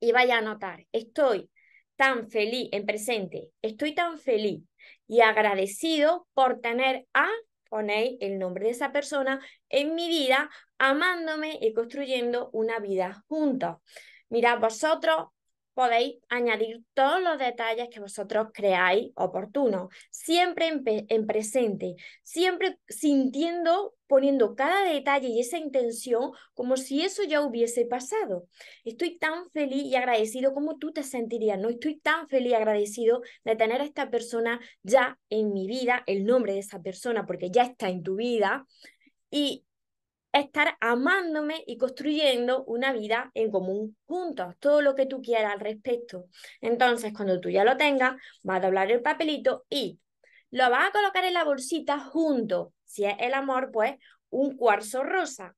y vaya a notar, estoy tan feliz en presente, estoy tan feliz y agradecido por tener a, ponéis el nombre de esa persona, en mi vida, amándome y construyendo una vida juntos. Mirad, vosotros podéis añadir todos los detalles que vosotros creáis oportunos, siempre en, presente, siempre sintiendo, poniendo cada detalle y esa intención como si eso ya hubiese pasado. Estoy tan feliz y agradecido como tú te sentirías, ¿no? Estoy tan feliz y agradecido de tener a esta persona ya en mi vida, el nombre de esa persona, porque ya está en tu vida. Y estar amándome y construyendo una vida en común juntos, todo lo que tú quieras al respecto. Entonces, cuando tú ya lo tengas, vas a doblar el papelito y lo vas a colocar en la bolsita junto. Si es el amor, pues un cuarzo rosa.